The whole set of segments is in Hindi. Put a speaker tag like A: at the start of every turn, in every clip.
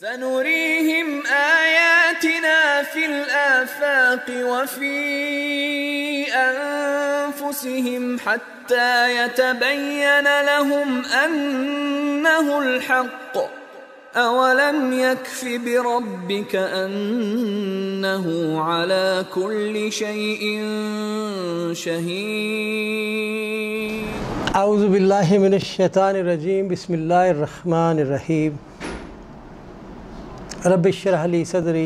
A: سنريهم آياتنا في الآفاق وفي أنفسهم حتى يتبين لهم أنه الحق أولم يكف بربك أنه على كل شيء شهيد أعوذ بالله من الشيطان الرجيم بسم الله الرحمن الرحيم रबली सदरी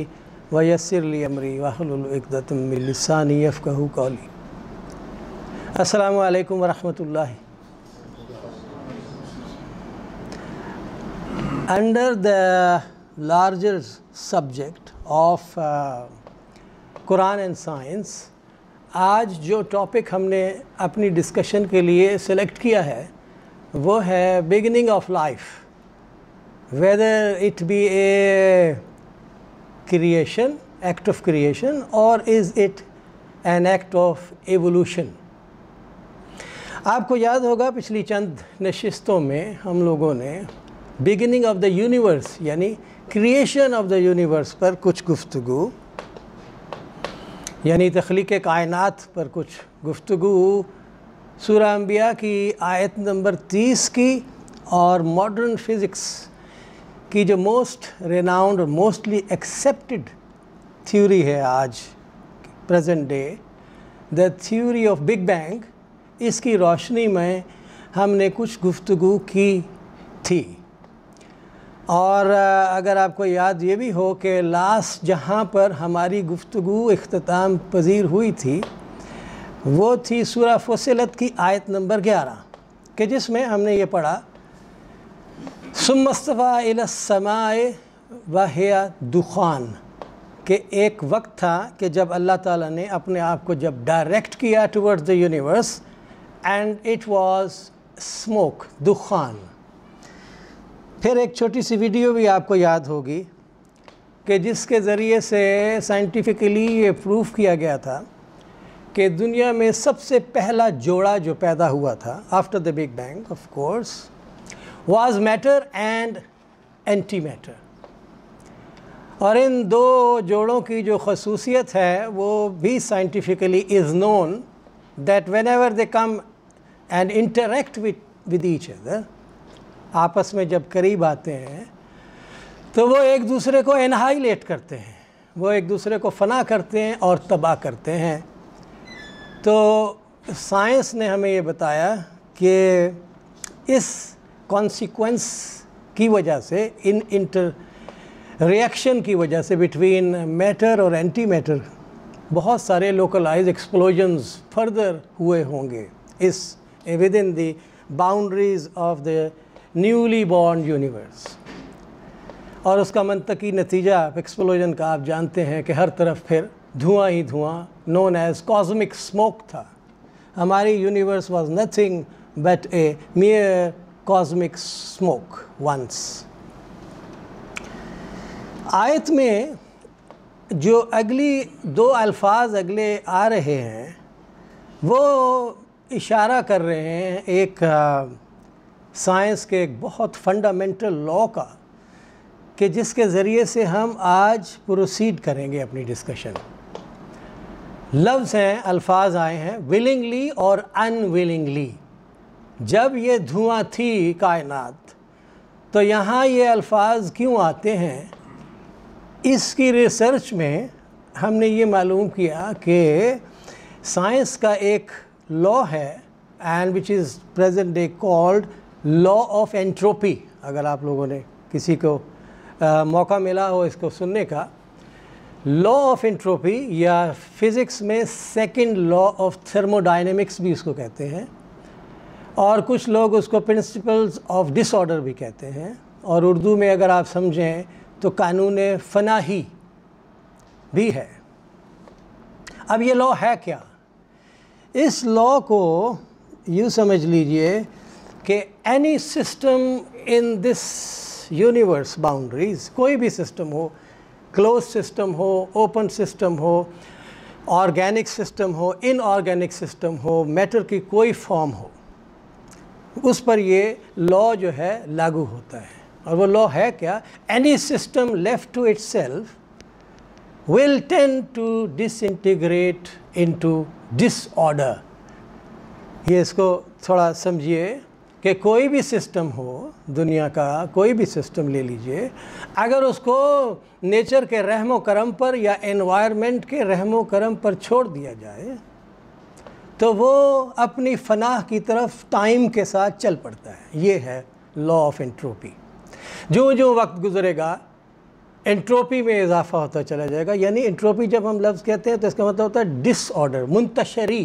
A: यसरली अमरी वाहलानी यफ़ू कौली असलम वरहमल under the larger subject of Quran and science आज जो टॉपिक हमने अपनी डिस्कशन के लिए सेलेक्ट किया है वो है beginning of life whether it be a creation, act of creation, or is it an act of evolution? आपको याद होगा पिछली चंद नशस्तों में हम लोगों ने बिगिनिंग ऑफ द यूनिवर्स यानी क्रिएशन ऑफ द यूनिवर्स पर कुछ गुफ्तु यानी तख्लीक कायनात पर कुछ गुफ्तु सूर्य अम्बिया की आयत नंबर 30 की और मॉडर्न फिज़िक्स कि जो मोस्ट रेनाउंड और मोस्टली एक्सेप्टेड थ्योरी है आज present day the theory of big bang इसकी रोशनी में हमने कुछ गुफ्तु की थी और अगर आपको याद ये भी हो कि लास्ट जहाँ पर हमारी गुफ्तु अख्ताम पजीर हुई थी वो थी सूरा फसलत की आयत नंबर ग्यारह कि जिसमें हमने ये पढ़ा सुमस्तफ़ासमाए वह दुखान के एक वक्त था कि जब अल्लाह ताला ने अपने आप को जब डायरेक्ट किया towards the universe and it was smoke दुखान फिर एक छोटी सी वीडियो भी आपको याद होगी कि जिसके ज़रिए से साइंटिफिकली ये प्रूफ किया गया था कि दुनिया में सबसे पहला जोड़ा जो पैदा हुआ था after the big bang of course was matter and antimatter. और इन दो जोड़ों की जो खसूसियत है वो भी scientifically is known that whenever they come and interact with with each other आपस में जब करीब आते हैं तो वो एक दूसरे को एनहाइलेट करते हैं वो एक दूसरे को फना करते हैं और तबाह करते हैं तो साइंस ने हमें ये बताया कि इस कॉन्सिक्वेंस की वजह से इन इंटर रिएक्शन की वजह से बिटवीन मैटर और एंटी मैटर बहुत सारे लोकलाइज एक्सप्लोजन्स फर्दर हुए होंगे इस within the boundaries of the newly born universe और उसका मनतकी नतीजा एक्सप्लोजन का आप जानते हैं कि हर तरफ फिर धुआं ही धुआं नोन एज कॉस्मिक स्मोक था हमारी universe was nothing but a mere cosmic smoke once आयत में जो अगली दो अल्फाज अगले आ रहे हैं वो इशारा कर रहे हैं एक साइंस के एक बहुत फंडामेंटल लॉ का कि जिसके ज़रिए से हम आज प्रोसीड करेंगे अपनी डिस्कशन लफ्ज़ हैं अल्फाज आए हैं विलिंगली और अनविलिंगली जब ये धुआं थी कायनात तो यहाँ ये अल्फाज क्यों आते हैं इसकी रिसर्च में हमने ये मालूम किया कि साइंस का एक लॉ है and which is present day called law of entropy अगर आप लोगों ने किसी को आ, मौका मिला हो इसको सुनने का लॉ ऑफ एंट्रोपी या फिज़िक्स में सेकंड लॉ ऑफ थर्मोडाइनमिक्स भी इसको कहते हैं और कुछ लोग उसको प्रिंसिपल्स ऑफ डिसऑर्डर भी कहते हैं और उर्दू में अगर आप समझें तो कानून फनाही भी है अब ये लॉ है क्या इस लॉ को यू समझ लीजिए कि any system in this universe boundaries कोई भी सिस्टम हो क्लोज सिस्टम हो ओपन सिस्टम हो ऑर्गेनिक सिस्टम हो इनऑर्गेनिक सिस्टम हो मैटर की कोई फॉर्म हो उस पर ये लॉ जो है लागू होता है और वो लॉ है क्या any system left to itself will tend to disintegrate into disorder ये इसको थोड़ा समझिए कि कोई भी सिस्टम हो दुनिया का कोई भी सिस्टम ले लीजिए अगर उसको नेचर के रहमो करम पर या एनवायरनमेंट के रहमो करम पर छोड़ दिया जाए तो वो अपनी फनाह की तरफ टाइम के साथ चल पड़ता है ये है लॉ ऑफ एंट्रोपी जो जो वक्त गुजरेगा एंट्रोपी में इजाफा होता चला जाएगा यानी एंट्रोपी जब हम लफ्ज़ कहते हैं तो इसका मतलब होता है डिसऑर्डर मुंतशरी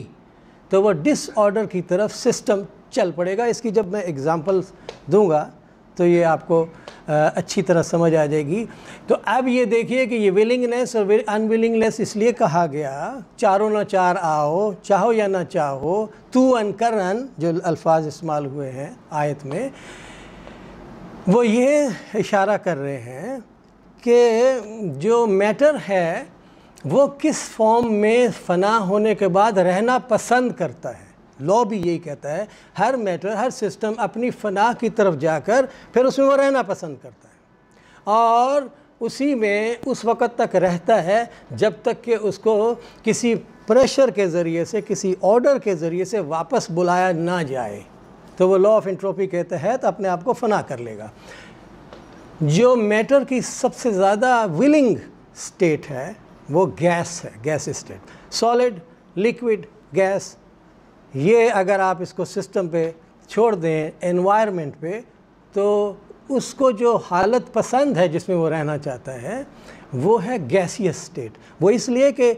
A: तो वह डिसऑर्डर की तरफ सिस्टम चल पड़ेगा इसकी जब मैं एग्ज़ाम्पल्स दूंगा तो ये आपको अच्छी तरह समझ आ जाएगी तो अब ये देखिए कि ये विलिंगनेस और अनविलिंगनेस इसलिए कहा गया चारों ना चार आओ चाहो या ना चाहो तू अन कर जो अल्फाज इस्तेमाल हुए हैं आयत में वो ये इशारा कर रहे हैं कि जो मैटर है वो किस फॉर्म में फ़ना होने के बाद रहना पसंद करता है लॉ भी यही कहता है हर मैटर हर सिस्टम अपनी फना की तरफ जाकर फिर उसमें वो रहना पसंद करता है और उसी में उस वक़्त तक रहता है जब तक कि उसको किसी प्रेशर के ज़रिए से किसी ऑर्डर के ज़रिए से वापस बुलाया ना जाए तो वो लॉ ऑफ इंट्रोपी के तहत तो अपने आप को फना कर लेगा जो मैटर की सबसे ज़्यादा विलिंग स्टेट है वो गैस है gas state solid liquid gas ये अगर आप इसको सिस्टम पे छोड़ दें एनवायरनमेंट पे तो उसको जो हालत पसंद है जिसमें वो रहना चाहता है वो है गैसियस स्टेट वो इसलिए कि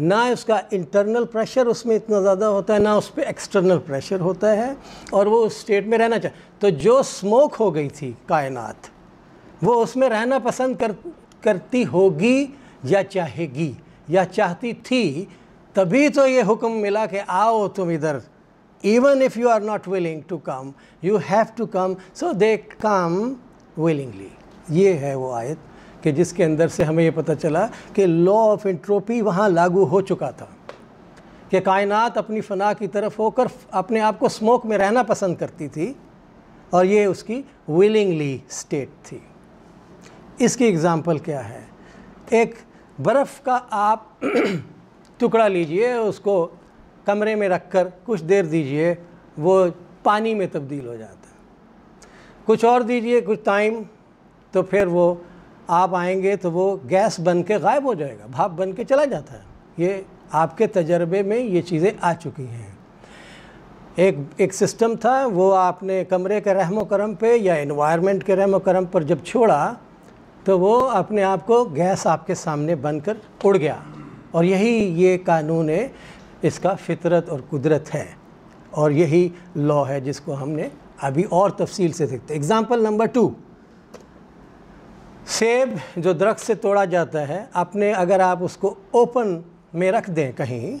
A: ना उसका इंटरनल प्रेशर उसमें इतना ज़्यादा होता है ना उस पर एक्सटर्नल प्रेशर होता है और वो उस स्टेट में रहना चाह तो जो स्मोक हो गई थी कायनात वो उसमें रहना पसंद कर करती होगी या चाहेगी या चाहती थी तभी तो ये हुक्म मिला कि आओ तुम इधर even if you are not willing to come you have to come so they come willingly ये है वो आयत कि जिसके अंदर से हमें ये पता चला कि लॉ ऑफ इंट्रोपी वहाँ लागू हो चुका था कि कायनात अपनी फना की तरफ होकर अपने आप को स्मोक में रहना पसंद करती थी और ये उसकी विलिंगली स्टेट थी इसकी एग्ज़ाम्पल क्या है एक बर्फ़ का आप टुकड़ा लीजिए उसको कमरे में रखकर कुछ देर दीजिए वो पानी में तब्दील हो जाता है कुछ और दीजिए कुछ टाइम तो फिर वो आप आएंगे तो वो गैस बन के गायब हो जाएगा भाप बन के चला जाता है ये आपके तजर्बे में ये चीज़ें आ चुकी हैं एक एक सिस्टम था वो आपने कमरे के रहम करम पे या इन्वायरमेंट के रहम करम पर जब छोड़ा तो वो अपने आप को गैस आपके सामने बनकर उड़ गया और यही ये कानून है इसका फितरत और कुदरत है और यही लॉ है जिसको हमने अभी और तफसील से देखते एग्ज़ाम्पल नंबर टू सेब जो दरख्त से तोड़ा जाता है अपने अगर आप उसको ओपन में रख दें कहीं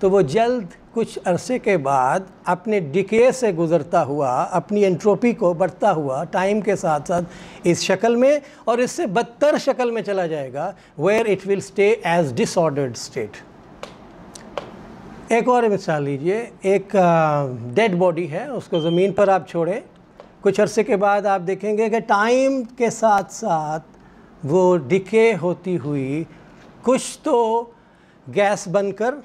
A: तो वो जल्द कुछ अरसे के बाद अपने डिके से गुज़रता हुआ अपनी एंट्रोपी को बढ़ता हुआ टाइम के साथ साथ इस शक्ल में और इससे बदतर शक्ल में चला जाएगा where it will stay as disordered state एक और मिसाल लीजिए एक डेड बॉडी है उसको ज़मीन पर आप छोड़ें कुछ अरसे के बाद आप देखेंगे कि टाइम के साथ साथ वो डिके होती हुई कुछ तो गैस बनकर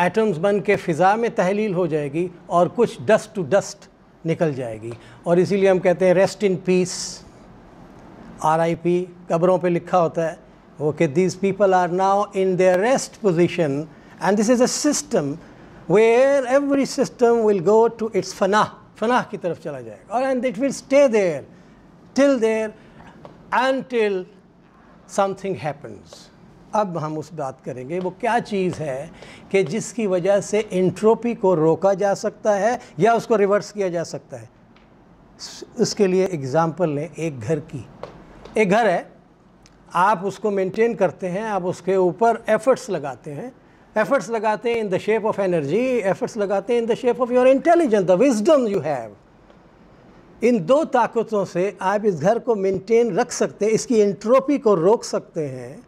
A: एटम्स बन के फ़िज़ा में तहलील हो जाएगी और कुछ डस्ट टू डस्ट निकल जाएगी और इसीलिए हम कहते हैं रेस्ट इन पीस आरआईपी कब्रों पे लिखा होता है वो कि this people are now in their rest position and this is a system where every system will go to its फनाह फनाह की तरफ चला जाएगा और and it will stay there till there and till something happens अब हम उस बात करेंगे वो क्या चीज़ है कि जिसकी वजह से इंट्रोपी को रोका जा सकता है या उसको रिवर्स किया जा सकता है उसके लिए एग्ज़ाम्पल लें एक घर की एक घर है आप उसको मेंटेन करते हैं आप उसके ऊपर एफ़र्ट्स लगाते हैं एफ़र्ट्स लगाते हैं in the shape of energy efforts लगाते हैं in the shape of your intelligence the wisdom you have in दो ताकतों से आप इस घर को मेंटेन रख सकते हैं इसकी एंट्रोपी को रोक सकते हैं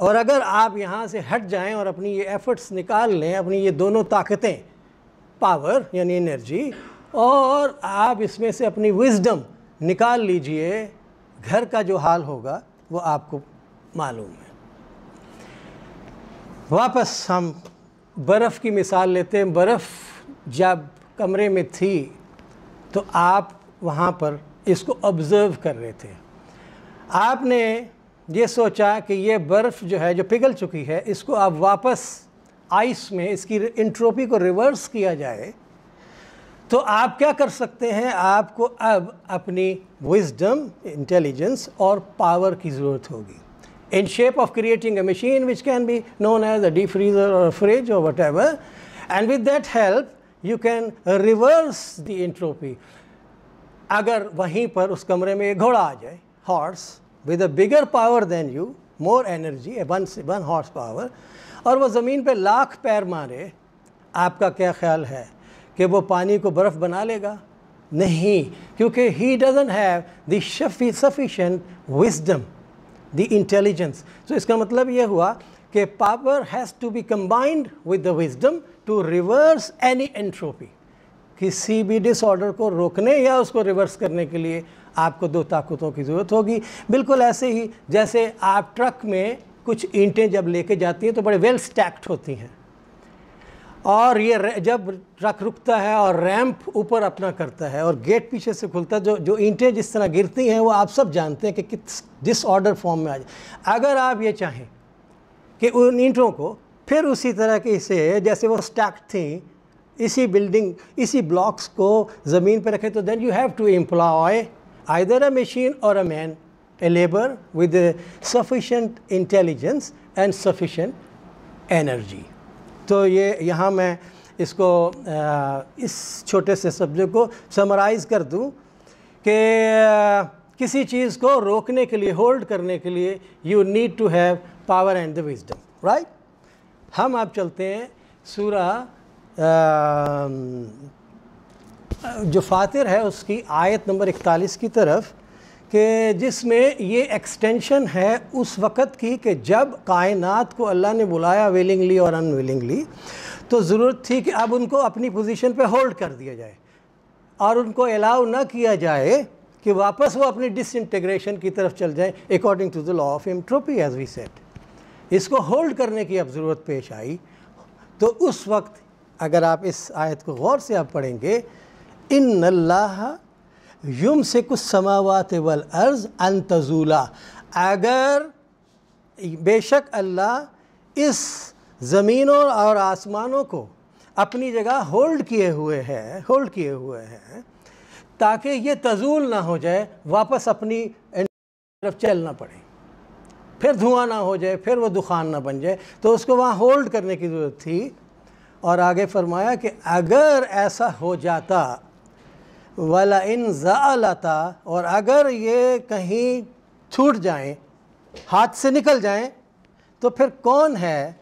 A: और अगर आप यहाँ से हट जाएं और अपनी ये एफ़र्ट्स निकाल लें अपनी ये दोनों ताकतें पावर यानी एनर्जी और आप इसमें से अपनी विजडम निकाल लीजिए घर का जो हाल होगा वो आपको मालूम है वापस हम बर्फ़ की मिसाल लेते हैं बर्फ़ जब कमरे में थी तो आप वहाँ पर इसको ऑब्ज़र्व कर रहे थे आपने ये सोचा कि ये बर्फ़ जो है जो पिघल चुकी है इसको अब वापस आइस में इसकी इंट्रोपी को रिवर्स किया जाए तो आप क्या कर सकते हैं आपको अब अपनी विजडम इंटेलिजेंस और पावर की ज़रूरत होगी in shape of creating a machine which can be known as a deep freezer और फ्रिज और whatever and with that help you can reverse the entropy अगर वहीं पर उस कमरे में एक घोड़ा आ जाए horse with a bigger power than you more energy one से वन हॉर्स पावर और वो ज़मीन पे लाख पैर मारे आपका क्या ख्याल है कि वो पानी को बर्फ़ बना लेगा नहीं क्योंकि he doesn't have the sufficient wisdom the intelligence तो इसका मतलब ये हुआ कि power has to be combined with the wisdom to reverse any entropy किसी भी डिसऑर्डर को रोकने या उसको रिवर्स करने के लिए आपको दो ताकतों की ज़रूरत होगी बिल्कुल ऐसे ही जैसे आप ट्रक में कुछ ईंटें जब लेके जाती हैं तो बड़े वेल स्टैक्ड होती हैं और ये जब ट्रक रुकता है और रैंप ऊपर अपना करता है और गेट पीछे से खुलता है जो जो ईंटें जिस तरह गिरती हैं वो आप सब जानते हैं कि किस जिस ऑर्डर फॉर्म में आ जाए अगर आप ये चाहें कि उन ईंटों को फिर उसी तरह के से जैसे वो स्टैक थी इसी बिल्डिंग इसी ब्लॉक्स को ज़मीन पर रखें तो then you have to employ either a machine or a man, a labor with a sufficient intelligence and sufficient energy. तो ये यहाँ मैं इसको इस छोटे से सब्जेक्ट को समराइज़ कर दूँ कि किसी चीज़ को रोकने के लिए होल्ड करने के लिए you need to have power and the wisdom right हम आप चलते हैं सूरा जो फातिर है उसकी आयत नंबर इकतालीस की तरफ कि जिसमें ये एक्सटेंशन है उस वक़्त की कि जब कायनात को अल्लाह ने बुलाया विलिंगली और अनविलिंगली तो ज़रूरत थी कि अब उनको अपनी पोजीशन पे होल्ड कर दिया जाए और उनको अलाउ ना किया जाए कि वापस वो अपनी डिसइंटीग्रेशन की तरफ चल जाए according to the law of entropy as we set इसको होल्ड करने की अब ज़रूरत पेश आई तो उस वक्त अगर आप इस आयत को गौर से आप पढ़ेंगे इन युम से कुछ समावत वल अर्ज़ तज़ूला अगर बेशक अल्लाह इस ज़मीनों और आसमानों को अपनी जगह होल्ड किए हुए हैं होल्ड किए हुए हैं ताकि ये तजूल ना हो जाए वापस अपनी तरफ चलना पड़े फिर धुआं ना हो जाए फिर वो दुकान ना बन जाए तो उसको वहाँ होल्ड करने की ज़रूरत थी और आगे फरमाया कि अगर ऐसा हो जाता वाला इन ज़ालता और अगर ये कहीं छूट जाएं हाथ से निकल जाएं तो फिर कौन है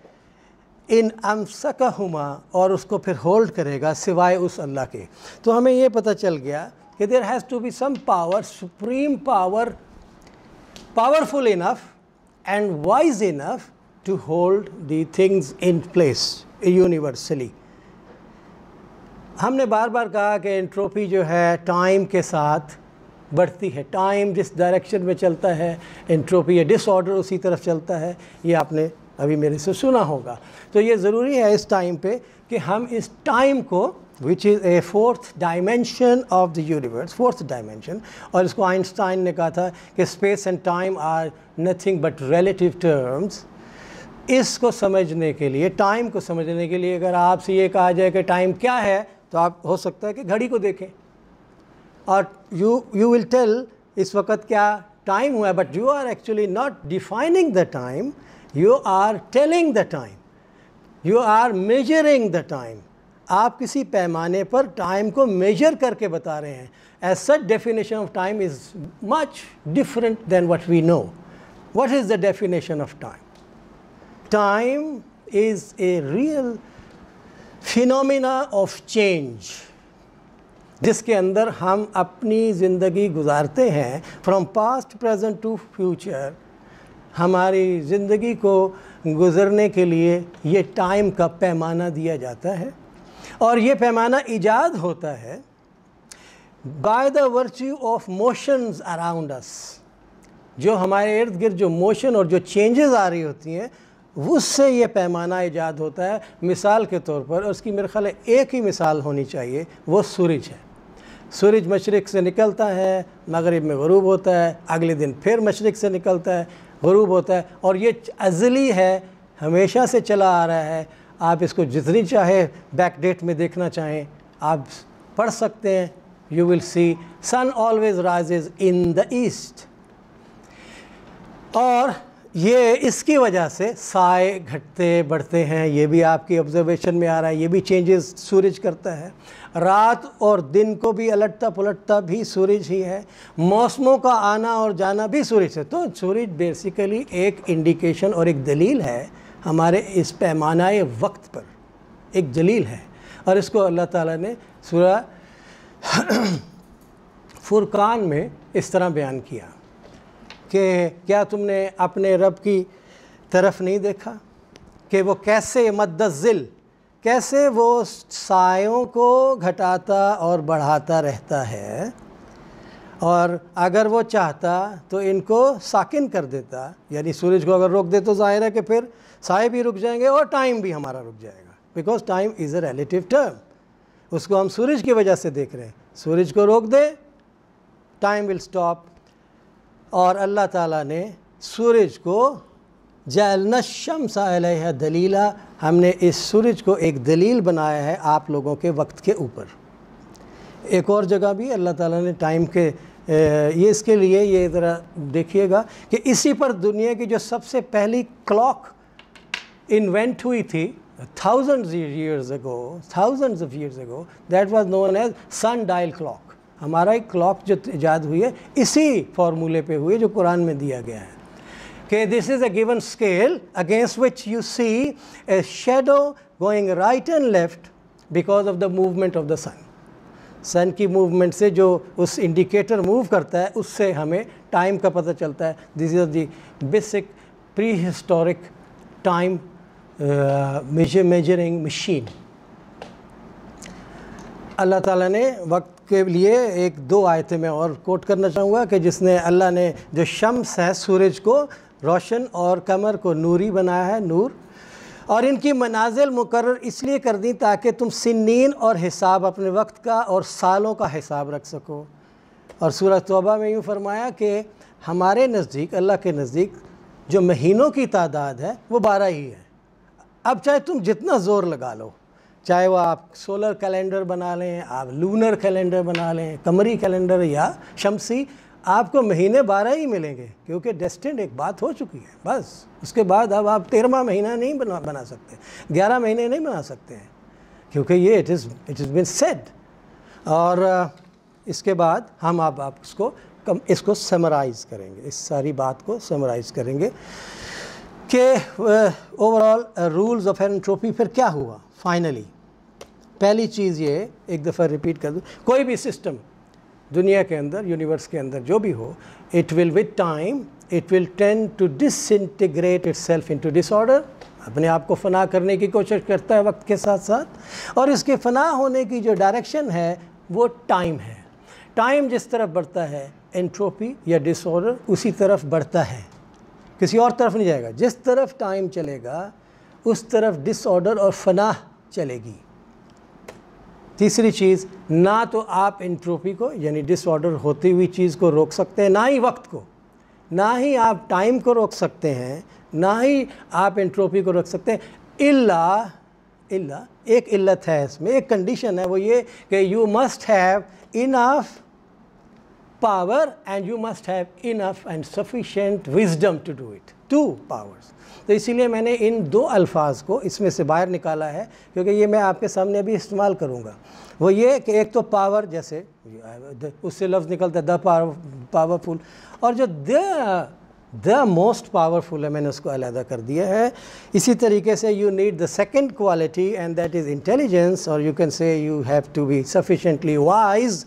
A: इन अमसकहुमा और उसको फिर होल्ड करेगा सिवाय उस अल्लाह के तो हमें ये पता चल गया कि there has to be some power supreme power powerful enough and wise enough to hold the things in place universally हमने बार बार कहा कि एंट्रोपी जो है टाइम के साथ बढ़ती है टाइम जिस डायरेक्शन में चलता है एंट्रोपी या डिसऑर्डर उसी तरफ चलता है ये आपने अभी मेरे से सुना होगा तो ये ज़रूरी है इस टाइम पे कि हम इस टाइम को which is a fourth dimension of the universe fourth dimension और इसको आइंस्टाइन ने कहा था कि space and time are nothing but relative terms इसको समझने के लिए टाइम को समझने के लिए अगर आपसे ये कहा जाए कि टाइम क्या है तो आप हो सकता है कि घड़ी को देखें और यू यू विल टेल इस वक्त क्या टाइम हुआ है but you are actually not defining the time you are telling the time you are measuring the time आप किसी पैमाने पर टाइम को मेजर करके बता रहे हैं as such definition of time is much different than what we know what is the definition of time time is a real phenomena of change जिसके अंदर हम अपनी ज़िंदगी गुजारते हैं from past present to future हमारी ज़िंदगी को गुजरने के लिए ये टाइम का पैमाना दिया जाता है और ये पैमाना ईजाद होता है by the virtue of motions around us जो हमारे इर्द गिर्द जो मोशन और जो चेंजेस आ रही होती हैं उससे ये पैमाना ईजाद होता है मिसाल के तौर पर उसकी मेरे ख्याल एक ही मिसाल होनी चाहिए वो सूरज है सूरज मशरक़ से निकलता है मगरब में गरूब होता है अगले दिन फिर मशरक़ से निकलता है गरूब होता है और ये अजली है हमेशा से चला आ रहा है आप इसको जितनी चाहे बैक डेट में देखना चाहें आप पढ़ सकते हैं you will see sun always rises in the east और ये इसकी वजह से साय घटते बढ़ते हैं ये भी आपकी ऑब्जर्वेशन में आ रहा है ये भी चेंजेस सूरज करता है रात और दिन को भी अलटता पलटता भी सूरज ही है मौसमों का आना और जाना भी सूरज है तो सूरज बेसिकली एक इंडिकेशन और एक दलील है हमारे इस पैमानाए वक्त पर एक दलील है और इसको अल्लाह ताला ने सूरह फुरकान में इस तरह बयान किया कि क्या तुमने अपने रब की तरफ नहीं देखा कि वो कैसे मद्दिल कैसे वो सायों को घटाता और बढ़ाता रहता है और अगर वो चाहता तो इनको साकिन कर देता यानी सूरज को अगर रोक दे तो जाहिर है कि फिर साए भी रुक जाएंगे और टाइम भी हमारा रुक जाएगा because time is a relative term उसको हम सूरज की वजह से देख रहे हैं सूरज को रोक दे टाइम विल स्टॉप और अल्लाह ताला ने सूरज को जलनशम सा दलीला हमने इस सूरज को एक दलील बनाया है आप लोगों के वक्त के ऊपर एक और जगह भी अल्लाह ताला ने टाइम के ये इसके लिए ये ज़रा देखिएगा कि इसी पर दुनिया की जो सबसे पहली क्लॉक इन्वेंट हुई थी thousands years ago thousands of years ago that was known as sun dial clock हमारा एक क्लॉक जो ईजाद हुई है इसी फार्मूले पे हुई है जो कुरान में दिया गया है कि this is a given scale against which you see a shadow going right and left because of the movement of the sun sun की मूवमेंट से जो उस इंडिकेटर मूव करता है उससे हमें टाइम का पता चलता है this is the basic prehistoric time measuring machine Allah ताला ने वक्त के लिए एक दो आयतें मैं और कोट करना चाहूँगा कि जिसने अल्लाह ने जो शम्स है सूरज को रोशन और कमर को नूरी बनाया है नूर और इनकी मनाजिल मुकर इसलिए कर दी ताकि तुम सिन्नीन और हिसाब अपने वक्त का और सालों का हिसाब रख सको और सूरह तोबा में यूँ फरमाया कि हमारे नज़दीक अल्लाह के नज़दीक जो महीनों की तादाद है वो बारह ही है अब चाहे तुम जितना ज़ोर लगा लो चाहे वह आप सोलर कैलेंडर बना लें आप लूनर कैलेंडर बना लें कमरी कैलेंडर या शमसी आपको महीने बारह ही मिलेंगे क्योंकि डेस्टिन एक बात हो चुकी है बस उसके बाद अब आप तेरहवा महीना नहीं बना बना सकते ग्यारह महीने नहीं बना सकते हैं क्योंकि ये it is it is been set और इसके बाद हम आप, आप इसको कम इसको समराइज़ करेंगे इस सारी बात को समराइज़ करेंगे कि ओवरऑल रूल्स ऑफ एंट्रोपी फिर क्या हुआ फाइनली पहली चीज़ ये एक दफ़ा रिपीट कर दूँ कोई भी सिस्टम दुनिया के अंदर यूनिवर्स के अंदर जो भी हो it will with time it will tend to disintegrate itself to disorder अपने आप को फना करने की कोशिश करता है वक्त के साथ साथ और इसके फना होने की जो डायरेक्शन है वो टाइम है टाइम जिस तरफ बढ़ता है एंट्रोपी या डिसऑर्डर उसी तरफ बढ़ता है किसी और तरफ नहीं जाएगा जिस तरफ टाइम चलेगा उस तरफ डिसऑर्डर और फनाह चलेगी तीसरी चीज़ ना तो आप इंट्रोपी को यानी डिसऑर्डर होती हुई चीज़ को रोक सकते हैं ना ही वक्त को ना ही आप टाइम को रोक सकते हैं ना ही आप इंट्रोपी को रोक सकते हैं इल्ला इल्ला एक इल्लत है इसमें एक कंडीशन है वो ये कि you must have enough power and you must have enough and sufficient wisdom to do it two powers तो इसीलिए मैंने इन दो अल्फाज को इसमें से बाहर निकाला है क्योंकि ये मैं आपके सामने अभी इस्तेमाल करूँगा वो ये कि एक तो पावर जैसे उससे लफ्ज़ निकलता है द पावरफुल और जो द द मोस्ट पावरफुल है मैंने उसको अलहदा कर दिया है इसी तरीके से you need the second quality and that is intelligence और you can say you have to be sufficiently wise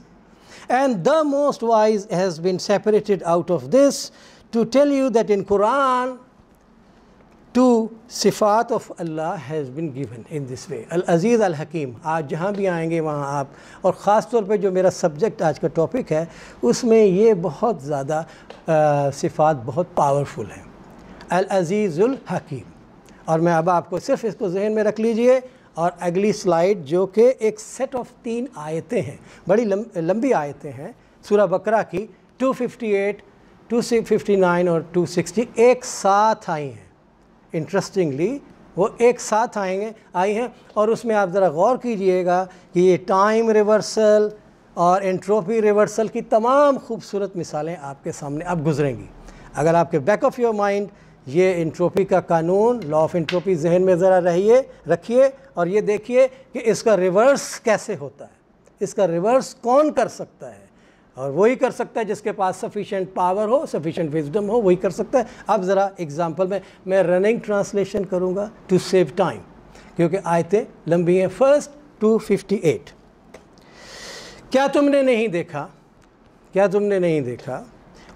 A: and the most wise has been separated out of this to tell you that in Quran two सिफ़ात of Allah has been given in this way अल अज़ीज़ अल हकीम आज जहाँ भी आएंगे वहाँ आप और ख़ास तौर पे जो मेरा सब्जेक्ट आज का टॉपिक है उसमें ये बहुत ज़्यादा सिफ़ात बहुत पावरफुल हैं अल अज़ीज़ुल हकीम और मैं अब आपको सिर्फ इसको जहन में रख लीजिए और अगली स्लाइड जो कि एक सेट ऑफ़ तीन आयतें हैं बड़ी लंब, लंबी आयतें हैं सूरा बकरा की फिफ्टी 259 और 260 एक साथ आई हैं इंटरेस्टिंगली वो एक साथ आएंगे आई हैं और उसमें आप ज़रा गौर कीजिएगा कि ये टाइम रिवर्सल और एंट्रोपी रिवर्सल की तमाम खूबसूरत मिसालें आपके सामने अब गुजरेंगी अगर आपके बैक ऑफ योर माइंड ये इंट्रोपी का कानून लॉ ऑफ इंट्रोपी जहन में ज़रा रहिए रखिए और ये देखिए कि इसका रिवर्स कैसे होता है इसका रिवर्स कौन कर सकता है और वही कर सकता है जिसके पास सफिशेंट पावर हो सफिशेंट विजडम हो वही कर सकता है अब ज़रा एग्ज़ाम्पल में मैं रनिंग ट्रांसलेशन करूँगा टू सेव टाइम क्योंकि आयतें लंबी हैं फर्स्ट एट क्या तुमने नहीं देखा क्या तुमने नहीं देखा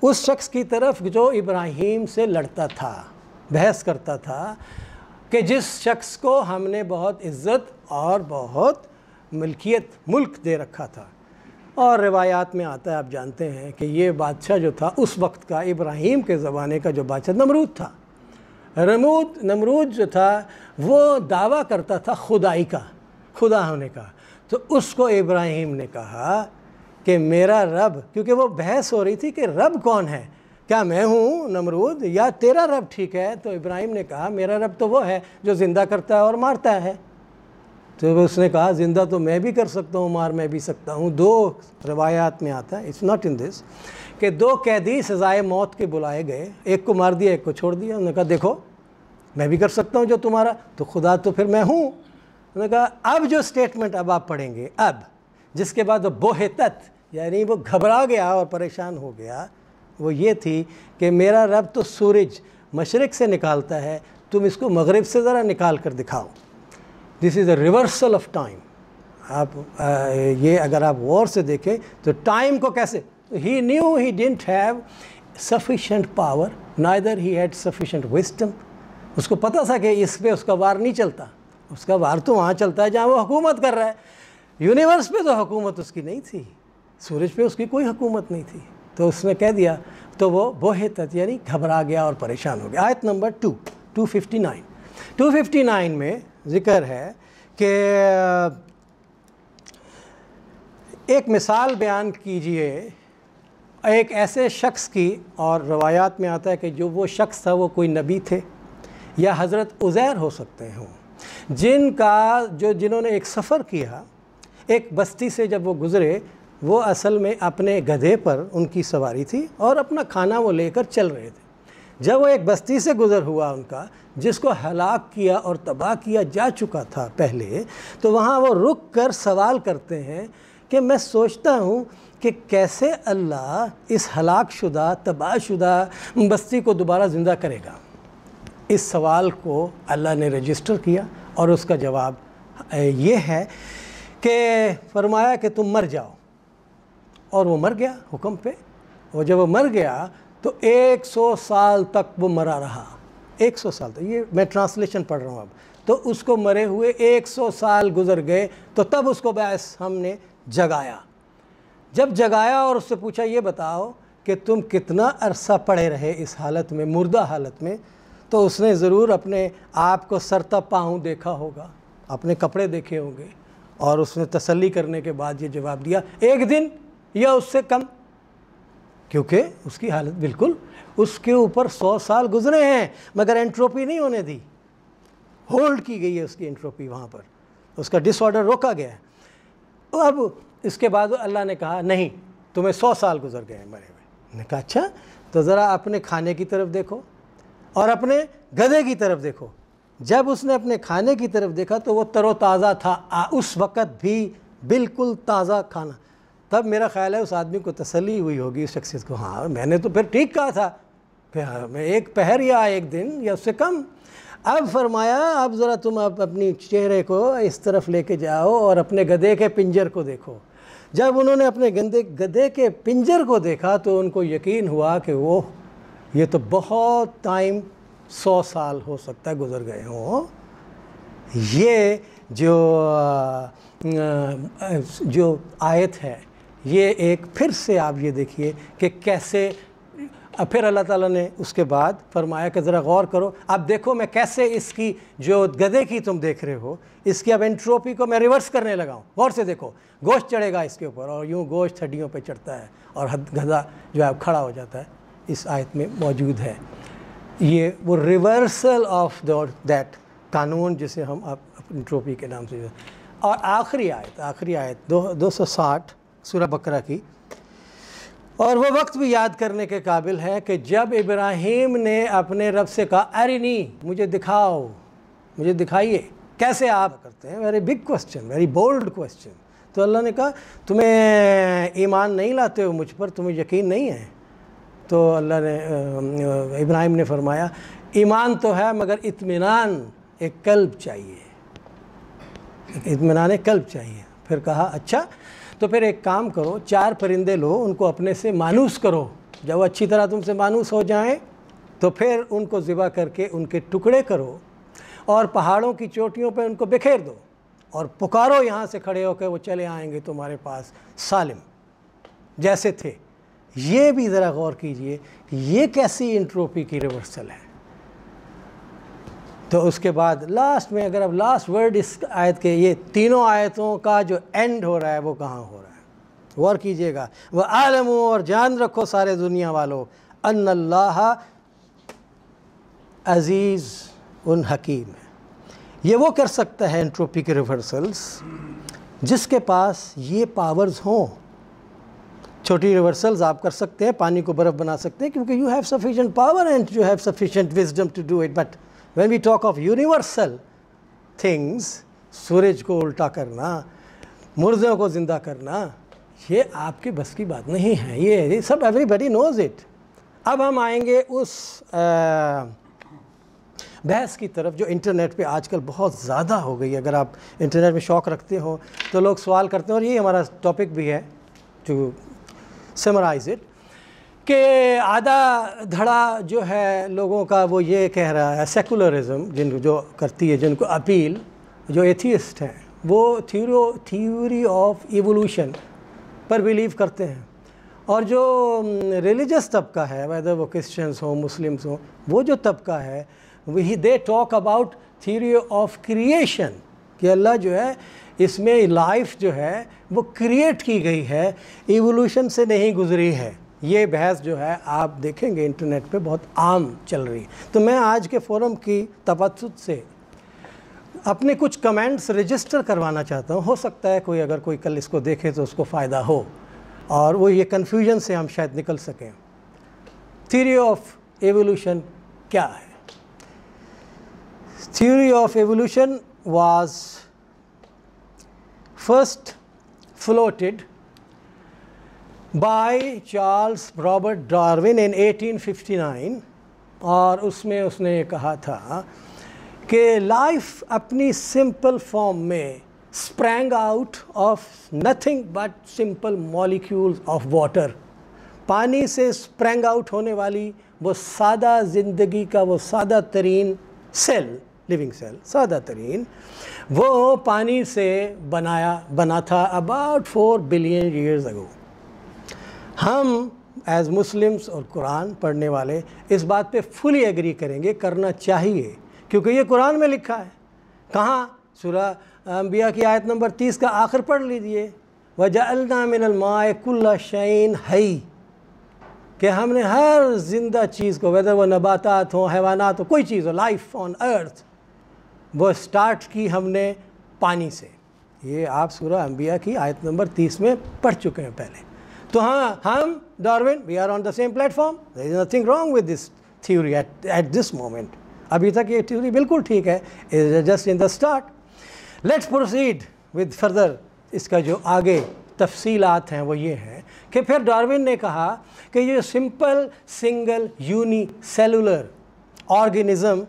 A: उस शख्स की तरफ जो इब्राहिम से लड़ता था बहस करता था कि जिस शख्स को हमने बहुत इज़्ज़त और बहुत मिल्कियत मुल्क दे रखा था और रिवायात में आता है आप जानते हैं कि ये बादशाह जो था उस वक्त का इब्राहिम के ज़माने का जो बादशाह नमरूद था रमूद नमरूद जो था वो दावा करता था खुदाई का खुदा होने का तो उसको इब्राहिम ने कहा कि मेरा रब क्योंकि वो बहस हो रही थी कि रब कौन है क्या मैं हूँ नमरूद या तेरा रब ठीक है तो इब्राहिम ने कहा मेरा रब तो वो है जो ज़िंदा करता है और मारता है तो उसने कहा ज़िंदा तो मैं भी कर सकता हूँ मार मैं भी सकता हूँ दो रवायात में आता है इट्स नॉट इन दिस कि दो कैदी सज़ाए मौत के बुलाए गए एक को मार दिया एक को छोड़ दिया उन्होंने कहा देखो मैं भी कर सकता हूँ जो तुम्हारा तो खुदा तो फिर मैं हूँ उन्होंने कहा अब जो स्टेटमेंट अब आप पढ़ेंगे अब जिसके बाद वो बोहेत यानी वो घबरा गया और परेशान हो गया वो ये थी कि मेरा रब तो सूरज मशरक़ से निकालता है तुम इसको मगरब से ज़रा निकाल कर दिखाओ this is a reversal of time आप आ, ये अगर आप गौर से देखें तो टाइम को कैसे he knew he didn't have sufficient power इधर ही हैड सफिशेंट विस्टम उसको पता था कि इस पर उसका वार नहीं चलता उसका वार तो वहाँ चलता है जहाँ वो हुकूमत कर रहा है यूनिवर्स पे तो हुकूमत उसकी नहीं थी सूरज पे उसकी कोई हुकूमत नहीं थी तो उसने कह दिया तो वो बोहित यानी घबरा गया और परेशान हो गया आयत number two two fifty nine two fifty nine में ज़िक्र है कि एक मिसाल बयान कीजिए एक ऐसे शख्स की और रवायात में आता है कि जो वो शख्स था वो कोई नबी थे या हज़रत उज़ैर हो सकते हों जिनका जो जिन्होंने एक सफ़र किया एक बस्ती से जब वो गुज़रे वो असल में अपने गधे पर उनकी सवारी थी और अपना खाना वो लेकर चल रहे थे जब वो एक बस्ती से गुज़र हुआ उनका जिसको हलाक किया और तबाह किया जा चुका था पहले तो वहाँ वो रुक कर सवाल करते हैं कि मैं सोचता हूँ कि कैसे अल्लाह इस हलाक शुदा तबाह शुदा बस्ती को दोबारा ज़िंदा करेगा इस सवाल को अल्लाह ने रजिस्टर किया और उसका जवाब ये है कि फरमाया कि तुम मर जाओ और वो मर गया हुक्म पे और जब वो मर गया तो 100 साल तक वो मरा रहा 100 साल तक ये मैं ट्रांसलेशन पढ़ रहा हूँ अब तो उसको मरे हुए 100 साल गुजर गए तो तब उसको बैस हमने जगाया जब जगाया और उससे पूछा ये बताओ कि तुम कितना अरसा पड़े रहे इस हालत में मुर्दा हालत में तो उसने ज़रूर अपने आप को सरता पाँव देखा होगा अपने कपड़े देखे होंगे और उसने तसल्ली करने के बाद ये जवाब दिया एक दिन या उससे कम क्योंकि उसकी हालत बिल्कुल उसके ऊपर सौ साल गुजरे हैं मगर एंट्रोपी नहीं होने दी होल्ड की गई है उसकी एंट्रोपी वहाँ पर उसका डिसऑर्डर रोका गया है तो अब इसके बाद अल्लाह ने कहा नहीं तुम्हें सौ साल गुजर गए हैं मरे हुए ने कहा अच्छा तो ज़रा अपने खाने की तरफ देखो और अपने गधे की तरफ देखो जब उसने अपने खाने की तरफ देखा तो वो तरोताज़ा था आ, उस वक़्त भी बिल्कुल ताज़ा खाना तब मेरा ख्याल है उस आदमी को तसली हुई होगी उस शख्सियत को हाँ मैंने तो फिर ठीक कहा था फिर मैं एक पहर या एक दिन या उससे कम अब फरमाया अब ज़रा तुम अब अपनी चेहरे को इस तरफ लेके जाओ और अपने गधे के पिंजर को देखो जब उन्होंने अपने गंदे गधे के पिंजर को देखा तो उनको यकीन हुआ कि वो ये तो बहुत टाइम सौ साल हो सकता है गुजर गए हों ये जो जो आयत है ये एक फिर से आप ये देखिए कि कैसे फिर अल्लाह ताला ने उसके बाद फरमाया कि ज़रा गौर करो आप देखो मैं कैसे इसकी जो गधे की तुम देख रहे हो इसकी अब एंट्रोपी को मैं रिवर्स करने लगा हूँ गौर से देखो गोश्त चढ़ेगा इसके ऊपर और यूँ गोश्त हड्डियों पर चढ़ता है और हद गधा जो है खड़ा हो जाता है इस आयत में मौजूद है ये वो रिवर्सल ऑफ दैट कानून जिसे हम आप एंट्रोपी के नाम से और आखिरी आयत आखिरी आयत दो दो सौ साठ सूरह बकरा की और वो वक्त भी याद करने के काबिल है कि जब इब्राहिम ने अपने रब से कहा अरे नहीं मुझे दिखाओ मुझे दिखाइए कैसे आप करते हैं very big question very bold question तो अल्लाह ने कहा तुम्हें ईमान नहीं लाते हो मुझ पर तुम्हें यकीन नहीं है तो अल्लाह ने इब्राहिम ने फरमाया ईमान तो है मगर इत्मीनान एक कल्ब चाहिए इतमान कल्ब चाहिए फिर कहा अच्छा तो फिर एक काम करो चार परिंदे लो उनको अपने से मानूस करो जब अच्छी तरह तुमसे मानूस हो जाएं तो फिर उनको ज़िबा करके उनके टुकड़े करो और पहाड़ों की चोटियों पर उनको बिखेर दो और पुकारो यहाँ से खड़े होकर वो चले आएंगे तुम्हारे पास सालिम जैसे थे ये भी ज़रा गौर कीजिए ये कैसी इंट्रोपी की रिवर्सल है तो उसके बाद लास्ट में अगर अब लास्ट वर्ड इस आयत के ये तीनों आयतों का जो एंड हो रहा है वो कहाँ हो रहा है गौर कीजिएगा वह आलम और जान रखो सारे दुनिया वालों अन अल्लाह अज़ीज़ उन हकीम है ये वो कर सकता है एंट्रोपी के रिवर्सल्स जिसके पास ये पावर्स हों छोटी रिवर्सल्स आप कर सकते हैं पानी को बर्फ़ बना सकते हैं क्योंकि you have sufficient power and you have sufficient wisdom to do it but When we talk of universal things सूरज को उल्टा करना मुर्दों को ज़िंदा करना ये आपके बस की बात नहीं है ये सब एवरीबडी नोज़ इट अब हम आएंगे उस आ, बहस की तरफ जो इंटरनेट पे आजकल बहुत ज़्यादा हो गई अगर आप इंटरनेट में शौक़ रखते हो तो लोग सवाल करते हैं और ये हमारा टॉपिक भी है टू समराइज इट कि आधा धड़ा जो है लोगों का वो ये कह रहा है सेकुलरिज्म जिन जो करती है जिनको अपील जो एथियस्ट हैं वो थ्यूरो थ्यूरी ऑफ इवोल्यूशन पर बिलीव करते हैं और जो रिलीजस तबका है वेदर वो क्रिश्चियंस हों मुस्लिम्स हों वो जो तबका है वही they talk about theory of creation कि अल्लाह जो है इसमें लाइफ जो है वो क्रिएट की गई है इवोल्यूशन से नहीं गुजरी है ये बहस जो है आप देखेंगे इंटरनेट पे बहुत आम चल रही है तो मैं आज के फोरम की तबसुद से अपने कुछ कमेंट्स रजिस्टर करवाना चाहता हूँ हो सकता है कोई अगर कोई कल इसको देखे तो उसको फ़ायदा हो और वो ये कन्फ्यूजन से हम शायद निकल सकें थीरी ऑफ एवोल्यूशन क्या है theory of evolution was first floated by Charles Robert Darwin in 1859 और उसमें उसने कहा था कि लाइफ अपनी सिंपल फॉर्म में sprang out of nothing but simple molecules of water पानी से स्प्रैंग आउट होने वाली वो सादा ज़िंदगी का वो सादा तरीन सेल लिविंग सेल सादा तरीन वो पानी से बनाया बना था about four billion years ago हम एज़ मुस्लिम्स और कुरान पढ़ने वाले इस बात पे फुली एग्री करेंगे करना चाहिए क्योंकि ये कुरान में लिखा है कहाँ सुरा अम्बिया की आयत नंबर तीस का आखिर पढ़ लीजिए वजअलना कुल्ला शैन हई कि हमने हर जिंदा चीज़ को वेदर वो नबातात हो हैवानात हो कोई चीज़ हो लाइफ ऑन अर्थ वो स्टार्ट की हमने पानी से ये आप सूरह अंबिया की आयत नंबर तीस में पढ़ चुके हैं पहले तो हाँ हम Darwin we are on the same platform there is nothing wrong with this theory at at this moment अभी तक ये थ्योरी बिल्कुल ठीक है is just in the start let's proceed with further इसका जो आगे तफसीलात हैं वो ये हैं कि फिर डार्विन ने कहा कि ये simple single unicellular organism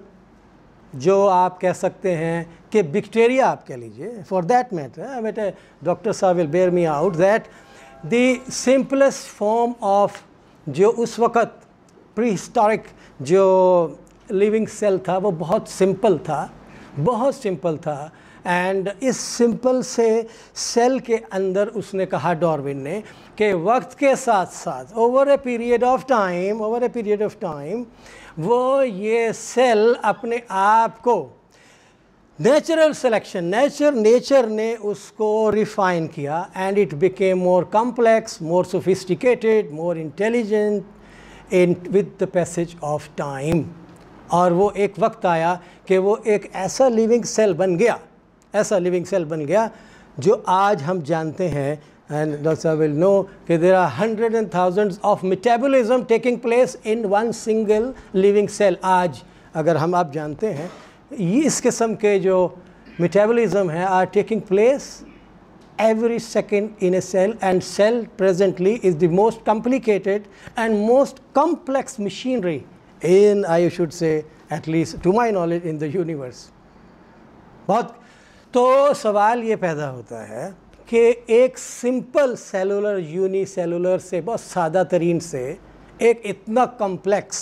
A: जो आप कह सकते हैं कि बैक्टीरिया आप कह लीजिए फॉर दैट मैटर बेटे डॉक्टर साहब will bear me out that simplest form of जो उस वक़्त प्री हिस्टोरिक जो लिविंग सेल था वो बहुत सिंपल था बहुत सिंपल था एंड इस सिंपल से सेल के अंदर उसने कहा डॉर्विन ने कि वक्त के साथ साथ over a period of time over a period of time वो ये सेल अपने आप को नेचुरल सिलेक्शन नेचर नेचर ने उसको रिफाइन किया and it became more complex more sophisticated more intelligent in with the passage of time और वो एक वक्त आया कि वो एक ऐसा लिविंग सेल बन गया ऐसा लिविंग सेल बन गया जो आज हम जानते हैं एंड डॉक्टर विल नो कि there are hundred and thousands of metabolism taking place in one single living cell आज अगर हम आप जानते हैं इस किस्म के जो मिटेबलिज्म है are taking place every second in a cell and cell presently is the most complicated and most complex machinery in I should say at least to my knowledge in the universe बहुत तो सवाल ये पैदा होता है कि एक सिंपल सेलुलर यूनी सेलुलर से बहुत सादा तरीन से एक इतना कॉम्प्लेक्स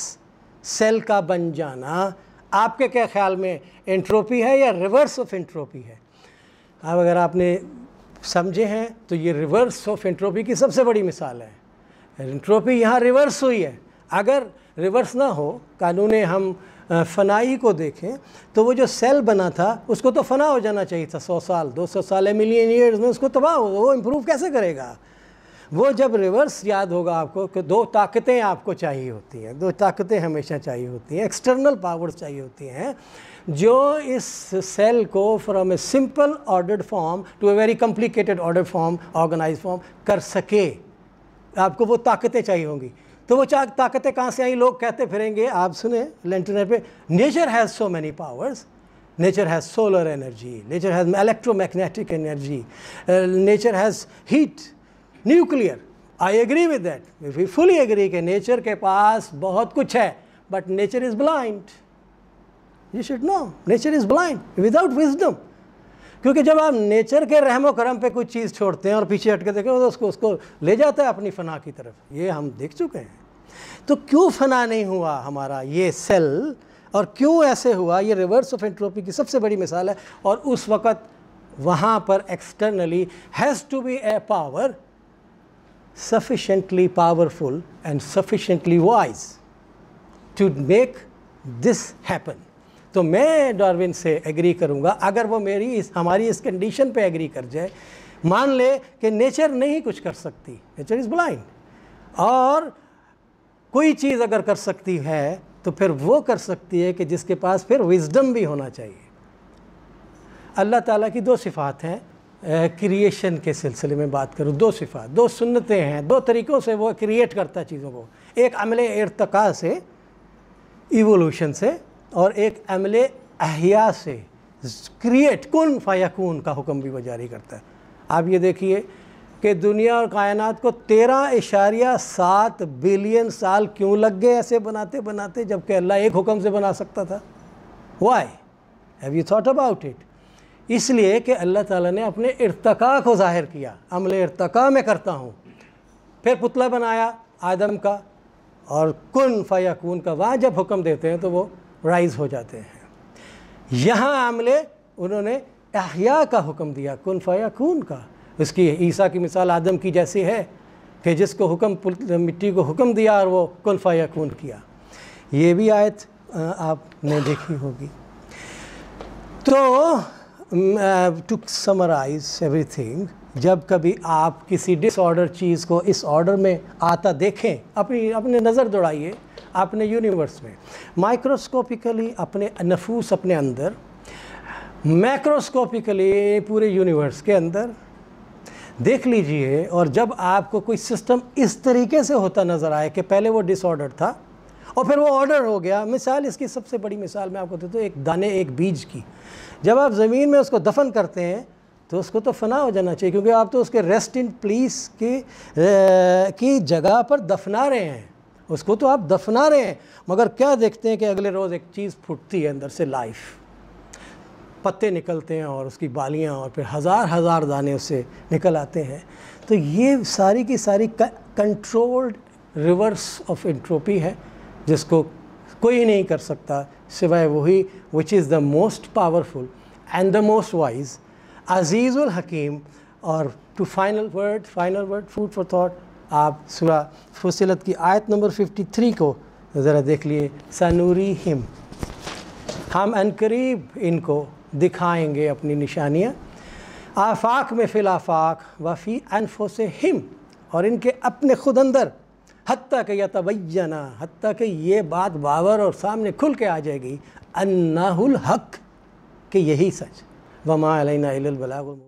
A: सेल का बन जाना आपके क्या ख्याल में एंट्रोपी है या रिवर्स ऑफ एंट्रोपी है अब अगर आपने समझे हैं तो ये रिवर्स ऑफ एंट्रोपी की सबसे बड़ी मिसाल है एंट्रोपी यहाँ रिवर्स हुई है अगर रिवर्स ना हो कानून हम फ़नाई को देखें तो वो जो सेल बना था उसको तो फना हो जाना चाहिए था सौ साल दो सौ साल मिलियन ईयर्स में उसको तबाह हो वो इम्प्रूव कैसे करेगा वो जब रिवर्स याद होगा आपको कि दो ताकतें आपको चाहिए होती हैं दो ताकतें हमेशा चाहिए होती हैं एक्सटर्नल पावर्स चाहिए होती हैं जो इस सेल को from a simple ordered form to a very complicated order form organize form कर सके आपको वो ताकतें चाहिए होंगी तो वो चाह ताकतें कहाँ से आई लोग कहते फिरेंगे आप सुने इंटरनेट पे nature has so many powers nature has solar energy nature has electromagnetic energy nature has heat nuclear I agree with that we fully agree के नेचर के पास बहुत कुछ है but nature is blind you should know nature is blind without wisdom क्योंकि जब आप नेचर के रहमो करम पे कुछ चीज़ छोड़ते हैं और पीछे हटके देखें तो उसको उसको ले जाता है अपनी फना की तरफ ये हम देख चुके हैं तो क्यों फना नहीं हुआ हमारा ये सेल और क्यों ऐसे हुआ ये रिवर्स ऑफ एंट्रोपी की सबसे बड़ी मिसाल है और उस वक़्त वहाँ पर externally has to be a power sufficiently powerful and sufficiently wise to make this happen. तो मैं डॉर्विन से एग्री करूंगा अगर वो मेरी इस हमारी इस कंडीशन पे एग्री कर जाए मान ले कि नेचर नहीं कुछ कर सकती नेचर इज़ ब्लाइंड और कोई चीज़ अगर कर सकती है तो फिर वो कर सकती है कि जिसके पास फिर विजडम भी होना चाहिए अल्लाह ताला की दो सिफात हैं क्रिएशन के सिलसिले में बात करूँ दो सिफा दो सुनते हैं दो तरीक़ों से वो क्रिएट करता है चीज़ों को एक अमल इरतका से इवोल्यूशन से और एक अमल अहिया से क्रिएट कन फ़ायाकून का हुक्म भी वो जारी करता है आप ये देखिए कि दुनिया और कायनात को तेरह इशारिया सात बिलियन साल क्यों लग गए ऐसे बनाते बनाते जबकि अल्लाह एक हुक्म से बना सकता था why have you thought about it इसलिए कि अल्लाह ताला ने अपने इरतका को ज़ाहिर किया अमले इरतका में करता हूँ फिर पुतला बनाया आदम का और कन कन का वहाँ जब हुक्म देते हैं तो वो राइज़ हो जाते हैं यहाँ आमले उन्होंने अहिया का हुक्म दिया कन कन का उसकी ईसा की मिसाल आदम की जैसी है कि जिसको हुक्म मिट्टी को हुक्म दिया और वो कन कन किया ये भी आयत आपने देखी होगी तो टू समराइज एवरीथिंग जब कभी आप किसी डिसऑर्डर चीज़ को इस ऑर्डर में आता देखें अपनी अपने नज़र दौड़ाइए अपने यूनिवर्स में माइक्रोस्कोपिकली अपने नफूस अपने अंदर मैक्रोस्कोपिकली पूरे यूनिवर्स के अंदर देख लीजिए और जब आपको कोई सिस्टम इस तरीके से होता नज़र आए कि पहले वो डिसऑर्डर था और फिर वो ऑर्डर हो गया मिसाल इसकी सबसे बड़ी मिसाल मैं आपको देता हूँ एक दाने एक बीज की जब आप ज़मीन में उसको दफन करते हैं तो उसको तो फना हो जाना चाहिए क्योंकि आप तो उसके रेस्ट इन प्लीस की आ, की जगह पर दफना रहे हैं उसको तो आप दफना रहे हैं मगर क्या देखते हैं कि अगले रोज़ एक चीज़ फूटती है अंदर से लाइफ पत्ते निकलते हैं और उसकी बालियाँ और फिर हज़ार हज़ार दाने उससे निकल आते हैं तो ये सारी की सारी कंट्रोल्ड रिवर्स ऑफ एंट्रोपी है जिसको कोई ही नहीं कर सकता सिवाय वही which is the most powerful and the most wise अजीज़ुल हकीम और to final word final word food for thought आप सुरा फसिलत की आयत नंबर 53 को ज़रा देख लिए सनूरी हिम हम अनकरीब इनको दिखाएंगे अपनी निशानियाँ आफाक में फिलाफाक वफ़ी अनफोस हिम और इनके अपने खुद अंदर हती के यतबैना हती के ये बात बाबर और सामने खुल के आ जाएगी अन्नाहुल हक कि यही सच वमा अलैना बलागुल